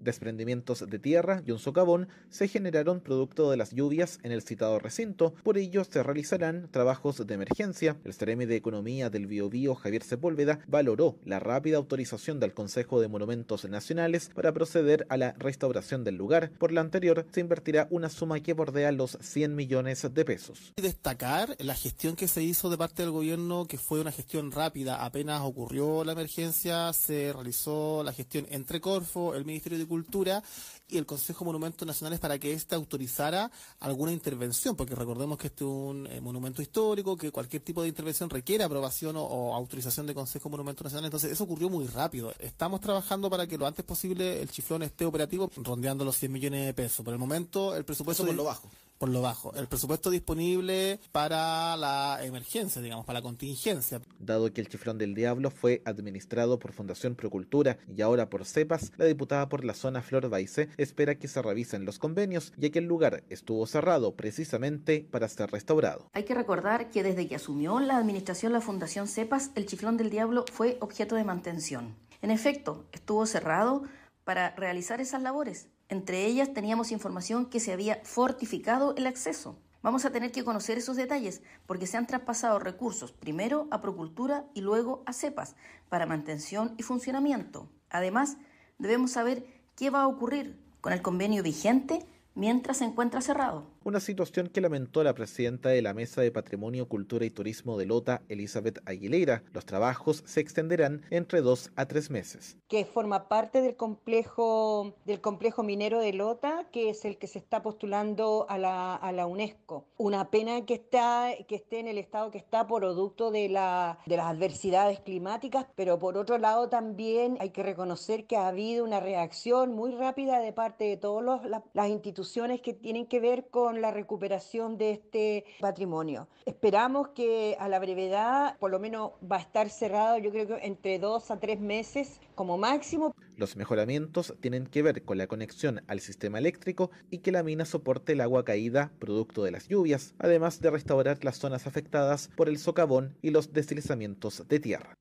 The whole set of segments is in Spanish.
Desprendimientos de tierra y un socavón se generaron producto de las lluvias en el citado recinto, por ello se realizarán trabajos de emergencia. El CRM de Economía del Biobío, Javier Sepúlveda, valoró la rápida autorización del Consejo de Monumentos Nacionales para proceder a la restauración del lugar. Por lo anterior, se invertirá una suma que bordea los 100 millones de pesos. Destacar la gestión que se hizo de parte del gobierno, que fue una gestión rápida. Apenas ocurrió la emergencia, se realizó la gestión entre Corfo, el Ministerio de Cultura y el Consejo de Monumentos Nacionales para que éste autorizara alguna intervención, porque recordemos que este es un eh, monumento histórico, que cualquier tipo de intervención requiere aprobación o, autorización del Consejo de Monumentos Nacionales. Entonces, eso ocurrió muy rápido. Estamos trabajando para que lo antes posible el chiflón esté operativo, rondeando los 100 millones de pesos. Por el momento, el presupuesto. bajo por lo bajo, el presupuesto disponible para la emergencia, digamos, para la contingencia. Dado que el chiflón del diablo fue administrado por Fundación Procultura y ahora por CEPAS, la diputada por la zona Flor Baice espera que se revisen los convenios, ya que el lugar estuvo cerrado precisamente para ser restaurado. Hay que recordar que desde que asumió la administración la Fundación CEPAS, el chiflón del diablo fue objeto de mantención. En efecto, estuvo cerrado para realizar esas labores, entre ellas teníamos información que se había fortificado el acceso. Vamos a tener que conocer esos detalles porque se han traspasado recursos primero a Procultura y luego a CEPAS para mantención y funcionamiento. Además, debemos saber qué va a ocurrir con el convenio vigente mientras se encuentra cerrado una situación que lamentó la presidenta de la Mesa de Patrimonio, Cultura y Turismo de Lota, Elizabeth Aguilera. Los trabajos se extenderán entre dos a tres meses. Que forma parte del complejo, del complejo minero de Lota, que es el que se está postulando a la, a la UNESCO. Una pena que, está, que esté en el estado que está producto de, la, de las adversidades climáticas, pero por otro lado también hay que reconocer que ha habido una reacción muy rápida de parte de todas las instituciones que tienen que ver con la recuperación de este patrimonio. Esperamos que a la brevedad, por lo menos va a estar cerrado, yo creo que entre dos a tres meses como máximo. Los mejoramientos tienen que ver con la conexión al sistema eléctrico y que la mina soporte el agua caída producto de las lluvias, además de restaurar las zonas afectadas por el socavón y los deslizamientos de tierra.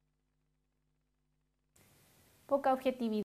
Poca objetividad.